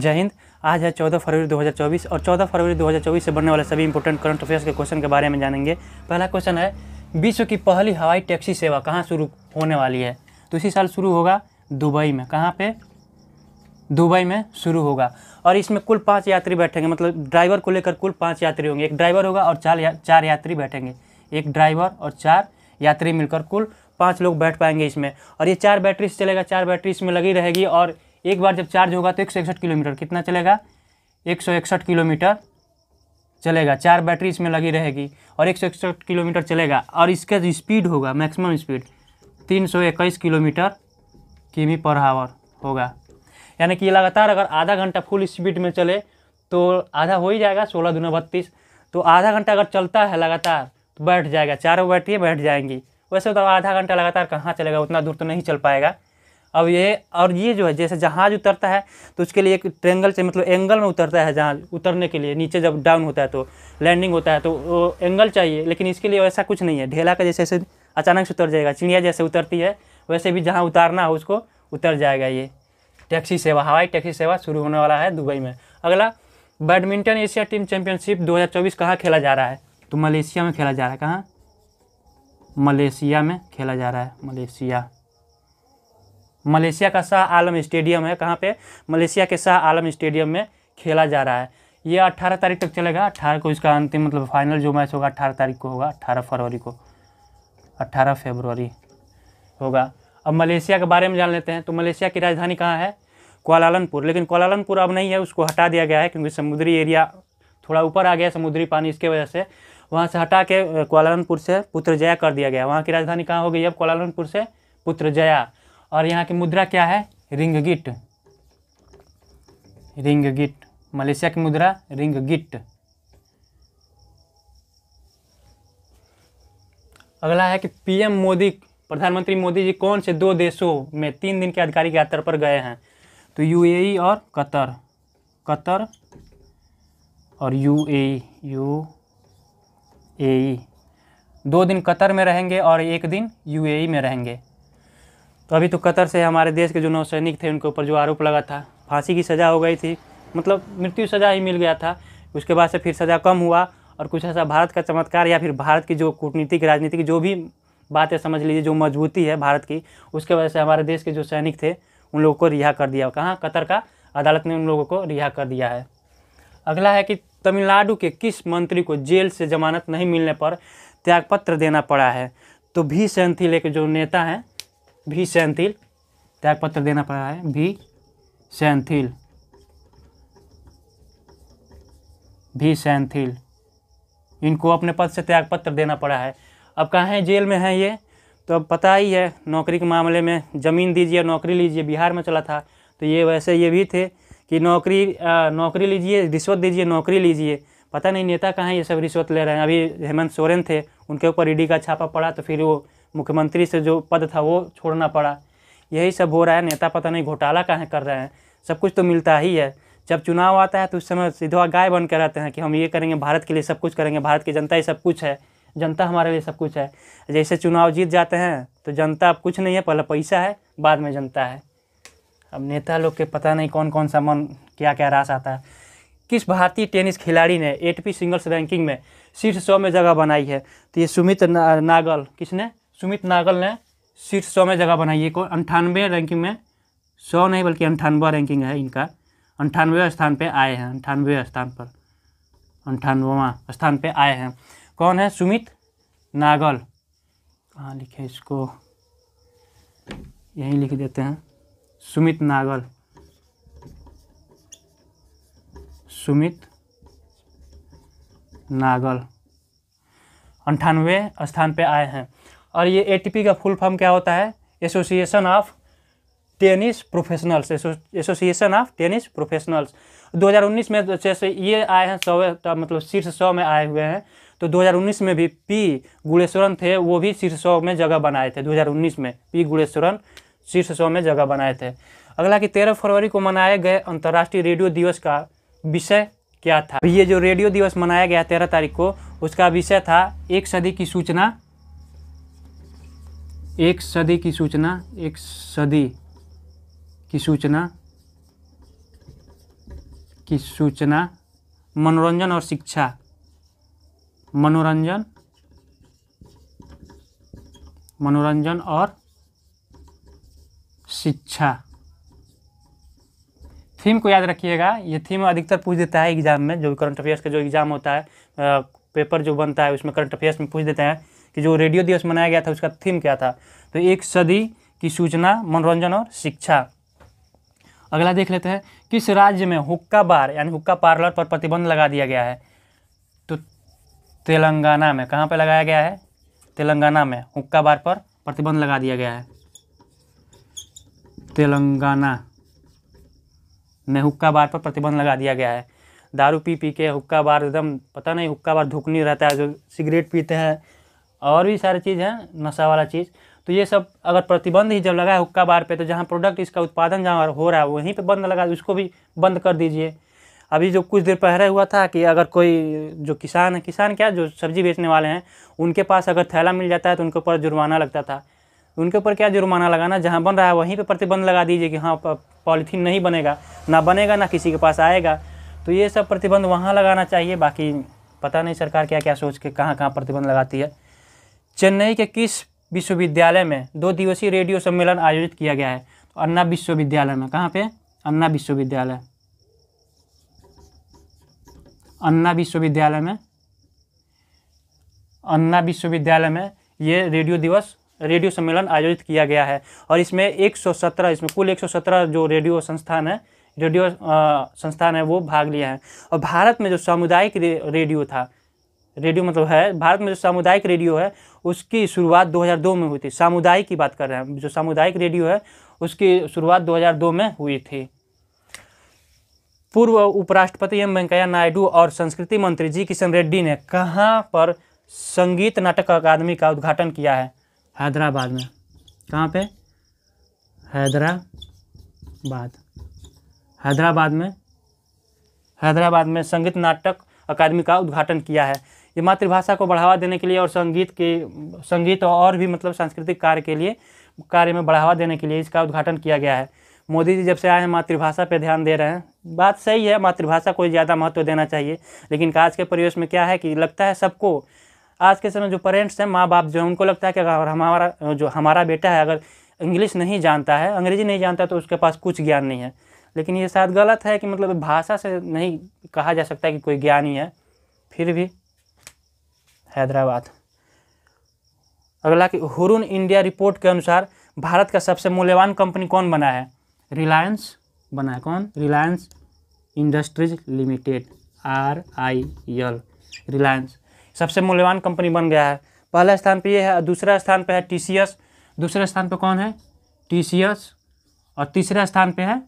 जय हिंद आज है 14 फरवरी 2024 और 14 फरवरी 2024 से बनने वाले सभी इंपोर्टेंट करंट अफेयर्स के क्वेश्चन के बारे में जानेंगे पहला क्वेश्चन है विश्व की पहली हवाई टैक्सी सेवा कहाँ शुरू होने वाली है तो इसी साल शुरू होगा दुबई में कहाँ पे दुबई में शुरू होगा और इसमें कुल पाँच यात्री बैठेंगे मतलब ड्राइवर को लेकर कुल पाँच यात्री होंगे एक ड्राइवर होगा और चार या, चार यात्री बैठेंगे एक ड्राइवर और चार यात्री मिलकर कुल पाँच लोग बैठ पाएंगे इसमें और ये चार बैटरी से चलेगा चार बैटरी इसमें लगी रहेगी और एक बार जब चार्ज होगा तो एक किलोमीटर कितना चलेगा एक किलोमीटर चलेगा चार बैटरी इसमें लगी रहेगी और एक किलोमीटर चलेगा और इसका जो स्पीड होगा मैक्सिमम स्पीड तीन किलोमीटर किमी पर आवर होगा यानी कि लगातार अगर आधा घंटा फुल स्पीड में चले तो आधा हो ही जाएगा सोलह दूना बत्तीस तो आधा घंटा अगर चलता है लगातार तो बैठ जाएगा चारों बैटरी बैठ जाएंगी वैसे तो आधा घंटा लगातार कहाँ चलेगा उतना दूर तो नहीं चल पाएगा अब ये और ये जो है जैसे जहाज़ उतरता है तो उसके लिए एक ट्रेंगल चाहिए मतलब एंगल में उतरता है जहाज उतरने के लिए नीचे जब डाउन होता है तो लैंडिंग होता है तो वो एंगल चाहिए लेकिन इसके लिए वैसा कुछ नहीं है ढेला का जैसे अचानक से उतर जाएगा चिड़िया जैसे उतरती है वैसे भी जहाँ उतारना हो उसको उतर जाएगा ये टैक्सी सेवा हवाई टैक्सी सेवा शुरू होने वाला है दुबई में अगला बैडमिंटन एशिया टीम चैंपियनशिप 2024 कहाँ खेला जा रहा है तो मलेशिया में खेला जा रहा है कहाँ मलेशिया में खेला जा रहा है मलेशिया मलेशिया का शाह आलम स्टेडियम है कहाँ पे मलेशिया के शाह आलम स्टेडियम में खेला जा रहा है ये अट्ठारह तारीख तक चलेगा अट्ठारह को इसका अंतिम मतलब फाइनल जो मैच होगा अट्ठारह तारीख को होगा अट्ठारह फरवरी को अट्ठारह फेबरवरी होगा अब मलेशिया के बारे में जान लेते हैं तो मलेशिया की राजधानी कहाँ है कोलालमपुर लेकिन कोलालमपुर अब नहीं है उसको हटा दिया गया है क्योंकि समुद्री एरिया थोड़ा ऊपर आ गया समुद्री पानी इसके वजह से वहाँ से हटा के कोलालमपुर से पुत्रजया कर दिया गया वहाँ की राजधानी कहाँ हो गई अब कोलालमपुर से पुत्रजया और यहाँ की मुद्रा क्या है रिंगगिट रिंगगिट मलेशिया की मुद्रा रिंगगिट अगला है कि पीएम मोदी प्रधानमंत्री मोदी जी कौन से दो देशों में तीन दिन के आधिकारिक यात्रा पर गए हैं तो यूएई और कतर कतर और यूएई यूएई दो दिन कतर में रहेंगे और एक दिन यूएई में रहेंगे तो अभी तो कतर से हमारे देश के जो नौसैनिक थे उनके ऊपर जो आरोप लगा था फांसी की सज़ा हो गई थी मतलब मृत्यु सज़ा ही मिल गया था उसके बाद से फिर सज़ा कम हुआ और कुछ ऐसा भारत का चमत्कार या फिर भारत की जो कूटनीतिक राजनीतिक जो भी बातें समझ लीजिए जो मजबूती है भारत की उसके वजह से हमारे देश के जो सैनिक थे उन लोगों को रिहा कर दिया कहाँ कतर का अदालत ने उन लोगों को रिहा कर दिया है अगला है कि तमिलनाडु के किस मंत्री को जेल से जमानत नहीं मिलने पर त्यागपत्र देना पड़ा है तो भी सेंथिले के जो नेता हैं भी सैंथिल त्यागपत्र देना पड़ा है भी सैंथिल भी सैंथिल इनको अपने पद से त्यागपत्र देना पड़ा है अब कहाँ हैं जेल में हैं ये तो अब पता ही है नौकरी के मामले में ज़मीन दीजिए नौकरी लीजिए बिहार में चला था तो ये वैसे ये भी थे कि नौकरी आ, नौकरी लीजिए रिश्वत दीजिए नौकरी लीजिए पता नहीं नेता कहाँ ये सब रिश्वत ले रहे हैं अभी हेमंत सोरेन थे उनके ऊपर ईडी का छापा पड़ा तो फिर वो मुख्यमंत्री से जो पद था वो छोड़ना पड़ा यही सब हो रहा है नेता पता नहीं घोटाला कहाँ कर रहे हैं सब कुछ तो मिलता ही है जब चुनाव आता है तो उस समय सीधा गाय बन के रहते हैं कि हम ये करेंगे भारत के लिए सब कुछ करेंगे भारत की जनता ही सब कुछ है जनता हमारे लिए सब कुछ है जैसे चुनाव जीत जाते हैं तो जनता अब कुछ नहीं है पहले पैसा है बाद में जनता है अब नेता लोग के पता नहीं कौन कौन सा मन क्या क्या रास आता है किस भारतीय टेनिस खिलाड़ी ने एटपी सिंगल्स रैंकिंग में शीर्ष सौ में जगह बनाई है तो ये सुमित ना, नागल किसने सुमित नागल ने सीट सौ में जगह बनाई है अंठानवे रैंकिंग में सौ नहीं बल्कि अंठानवा रैंकिंग है इनका अंठानवे स्थान पे आए हैं अंठानवे स्थान पर अंठानवा स्थान पे आए हैं कौन है सुमित नागल कहाँ लिखे इसको यहीं लिख देते हैं सुमित नागल सुमित नागल अंठानवे स्थान पे आए हैं और ये एटीपी का फुल फॉर्म क्या होता है association of tennis professionals association of tennis professionals 2019 में तो जैसे ये आए हैं सौ मतलब शीर्ष सौ में आए हुए हैं तो 2019 में भी पी गुड़ेश्वरन थे वो भी शीर्ष सौ में जगह बनाए थे 2019 में पी गुड़ेश्वरन शीर्ष सौ में जगह बनाए थे अगला कि तेरह फरवरी को मनाए गए अंतर्राष्ट्रीय रेडियो दिवस का विषय क्या था ये जो रेडियो दिवस मनाया गया तेरह तारीख को उसका विषय था एक सदी की सूचना एक सदी की सूचना एक सदी की सूचना की सूचना मनोरंजन और शिक्षा मनोरंजन मनोरंजन और शिक्षा थीम को याद रखिएगा ये थीम अधिकतर पूछ देता है एग्जाम में जो करंट अफेयर्स का जो एग्ज़ाम होता है पेपर जो बनता है उसमें करंट अफेयर्स में पूछ देते हैं कि जो रेडियो दिवस मनाया गया था उसका थीम क्या था तो एक सदी की सूचना मनोरंजन और शिक्षा अगला देख लेते हैं किस राज्य में हुक्का बार यानी हुक्का पार्लर पर प्रतिबंध लगा दिया गया है तो तेलंगाना में कहाँ पर लगाया गया है तेलंगाना में हुक्का बार पर प्रतिबंध लगा दिया गया है तेलंगाना में हुक्का बार पर प्रतिबंध लगा दिया गया है दारू पी पी के हुक्का बार एकदम पता नहीं हुक्का बार धुकनी रहता है जो सिगरेट पीते हैं और भी सारी चीज़ हैं नशा वाला चीज़ तो ये सब अगर प्रतिबंध ही जब लगा है हुक्का बार पे तो जहाँ प्रोडक्ट इसका उत्पादन जहाँ हो रहा है वहीं पे बंद लगा उसको भी बंद कर दीजिए अभी जो कुछ देर पहले हुआ था कि अगर कोई जो किसान है किसान क्या जो सब्जी बेचने वाले हैं उनके पास अगर थैला मिल जाता है तो उनके ऊपर जुर्माना लगता था उनके ऊपर क्या जुर्माना लगाना जहाँ बन रहा है वहीं पर प्रतिबंध लगा दीजिए कि हाँ पॉलीथीन नहीं बनेगा ना बनेगा ना किसी के पास आएगा तो ये सब प्रतिबंध वहाँ लगाना चाहिए बाकी पता नहीं सरकार क्या क्या सोच के कहाँ कहाँ प्रतिबंध लगाती है चेन्नई के किस विश्वविद्यालय में दो दिवसीय रेडियो सम्मेलन आयोजित किया गया है तो अन्ना विश्वविद्यालय में कहाँ पे अन्ना विश्वविद्यालय अन्ना विश्वविद्यालय में अन्ना विश्वविद्यालय में ये रेडियो दिवस रेडियो सम्मेलन आयोजित किया गया है और इसमें 117 इसमें कुल 117 जो रेडियो संस्थान है रेडियो संस्थान है वो भाग लिया है और भारत में जो सामुदायिक रेडियो था रेडियो मतलब है भारत में जो सामुदायिक रेडियो है उसकी शुरुआत 2002 में हुई थी सामुदायिक की बात कर रहे हैं जो सामुदायिक रेडियो है उसकी शुरुआत 2002 में हुई थी पूर्व उपराष्ट्रपति एम वेंकैया नायडू और संस्कृति मंत्री जी किशन रेड्डी ने कहाँ पर संगीत नाटक अकादमी का उद्घाटन किया है हैदराबाद में कहाँ पर हैदराबाद हैदराबाद में हैदराबाद में संगीत नाटक अकादमी का उद्घाटन किया है ये मातृभाषा को बढ़ावा देने के लिए और संगीत के संगीत और भी मतलब सांस्कृतिक कार्य के लिए कार्य में बढ़ावा देने के लिए इसका उद्घाटन किया गया है मोदी जी जब से आए हैं मातृभाषा पर ध्यान दे रहे हैं बात सही है मातृभाषा को ज़्यादा महत्व देना चाहिए लेकिन आज के परिवेश में क्या है कि लगता है सबको आज के समय जो पेरेंट्स हैं माँ बाप जो है उनको लगता है कि अगर हमारा जो हमारा बेटा है अगर इंग्लिश नहीं जानता है अंग्रेजी नहीं जानता तो उसके पास कुछ ज्ञान नहीं है लेकिन ये शायद गलत है कि मतलब भाषा से नहीं कहा जा सकता कि कोई ज्ञान ही है फिर भी हैदराबाद अगला कि हुरुन इंडिया रिपोर्ट के अनुसार भारत का सबसे मूल्यवान कंपनी कौन बना है रिलायंस बना है कौन Reliance industries limited R I L Reliance सबसे मूल्यवान कंपनी बन गया है पहला स्थान पे ये है दूसरा स्थान पे है टीसीएस दूसरे स्थान पे कौन है टीसीएस और तीसरा स्थान पे है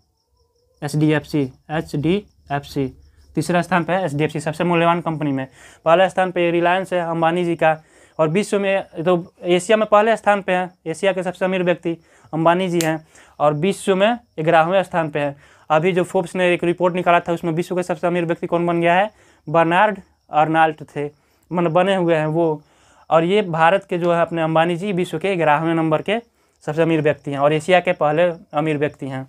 H D F C H D F C तीसरा स्थान पर है एच सबसे मूल्यवान कंपनी में पहला स्थान पर रिलायंस है अंबानी जी का और विश्व में तो एशिया में पहले स्थान पर है एशिया के सबसे अमीर व्यक्ति अंबानी जी हैं और विश्व में ग्यारहवें स्थान पर है अभी जो फोर्ब्स ने एक रिपोर्ट निकाला था उसमें विश्व के सबसे अमीर व्यक्ति कौन बन गया है बर्नार्ड अर्नाल्ट थे मन मतलब बने हुए हैं वो और ये भारत के जो है अपने अंबानी जी विश्व के ग्यारहवें नंबर के सबसे अमीर व्यक्ति हैं और एशिया के पहले अमीर व्यक्ति हैं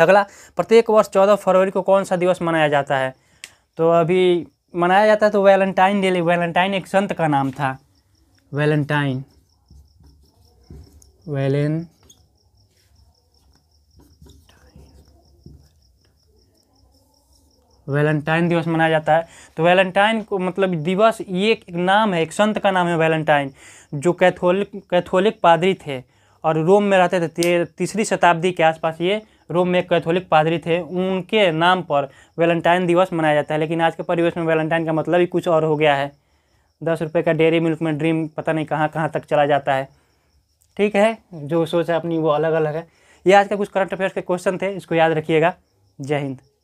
अगला प्रत्येक वर्ष चौदह फरवरी को कौन सा दिवस मनाया जाता है तो अभी मनाया जाता है तो वैलेंटाइन डे वैलेंटाइन एक संत का नाम था वैलेंटाइन वैलें वैलेंटाइन दिवस मनाया जाता है तो वैलेंटाइन को मतलब दिवस ये एक नाम है एक संत का नाम है वैलेंटाइन जो कैथोलिक कैथोलिक पादरी थे और रोम में रहते थे तीसरी शताब्दी के आसपास ये रोम में कैथोलिक पादरी थे उनके नाम पर वैलेंटाइन दिवस मनाया जाता है लेकिन आज के परिवेश में वैलेंटाइन का मतलब ही कुछ और हो गया है दस रुपये का डेयरी मिल्क में ड्रीम पता नहीं कहाँ कहाँ तक चला जाता है ठीक है जो सोच है अपनी वो अलग अलग है ये आज का कुछ करंट अफेयर्स के क्वेश्चन थे इसको याद रखिएगा जय हिंद